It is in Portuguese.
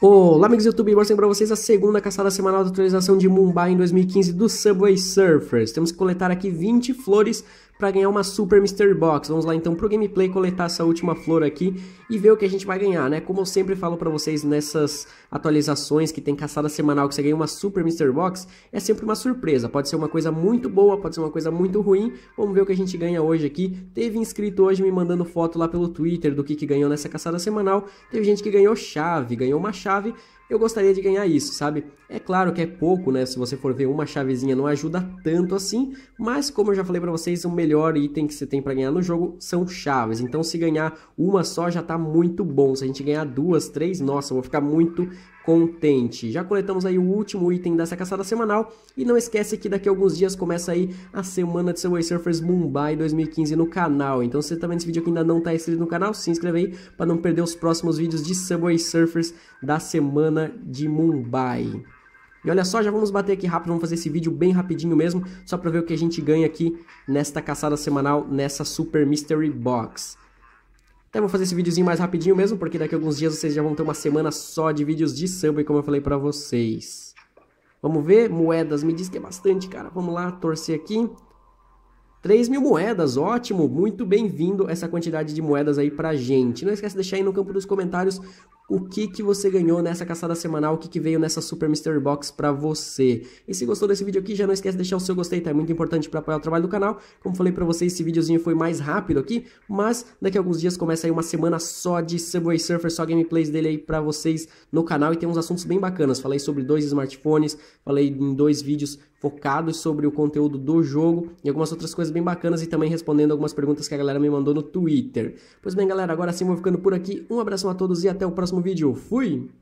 Olá, amigos do YouTube, mostrando para vocês a segunda caçada semanal da atualização de Mumbai em 2015 do Subway Surfers. Temos que coletar aqui 20 flores para ganhar uma Super Mystery Box. Vamos lá então pro gameplay coletar essa última flor aqui e ver o que a gente vai ganhar, né? Como eu sempre falo para vocês nessas atualizações que tem caçada semanal que você ganha uma Super Mystery Box, é sempre uma surpresa. Pode ser uma coisa muito boa, pode ser uma coisa muito ruim. Vamos ver o que a gente ganha hoje aqui. Teve inscrito hoje me mandando foto lá pelo Twitter do que, que ganhou nessa caçada semanal. Teve gente que ganhou chave, ganhou uma chave eu gostaria de ganhar isso, sabe? É claro que é pouco, né? Se você for ver uma chavezinha não ajuda tanto assim, mas como eu já falei para vocês, o melhor melhor item que você tem para ganhar no jogo são chaves. Então se ganhar uma só já está muito bom. Se a gente ganhar duas, três, nossa, eu vou ficar muito contente. Já coletamos aí o último item dessa caçada semanal e não esquece que daqui a alguns dias começa aí a semana de Subway Surfers Mumbai 2015 no canal. Então se você tá vendo esse vídeo aqui ainda não está inscrito no canal, se inscreve aí para não perder os próximos vídeos de Subway Surfers da semana de Mumbai olha só, já vamos bater aqui rápido, vamos fazer esse vídeo bem rapidinho mesmo, só para ver o que a gente ganha aqui nesta caçada semanal, nessa Super Mystery Box. Até vou fazer esse videozinho mais rapidinho mesmo, porque daqui a alguns dias vocês já vão ter uma semana só de vídeos de samba, como eu falei para vocês. Vamos ver, moedas, me diz que é bastante, cara. Vamos lá, torcer aqui. 3 mil moedas, ótimo, muito bem-vindo essa quantidade de moedas aí pra gente. Não esquece de deixar aí no campo dos comentários o que, que você ganhou nessa caçada semanal, o que, que veio nessa Super Mystery Box para você. E se gostou desse vídeo aqui, já não esquece de deixar o seu gostei, tá? É muito importante para apoiar o trabalho do canal. Como falei para vocês, esse videozinho foi mais rápido aqui, mas daqui a alguns dias começa aí uma semana só de Subway Surfer, só gameplays dele aí para vocês no canal e tem uns assuntos bem bacanas. Falei sobre dois smartphones, falei em dois vídeos focados sobre o conteúdo do jogo e algumas outras coisas bem bacanas e também respondendo algumas perguntas que a galera me mandou no Twitter. Pois bem, galera, agora sim vou ficando por aqui. Um abraço a todos e até o próximo próximo vídeo. Fui!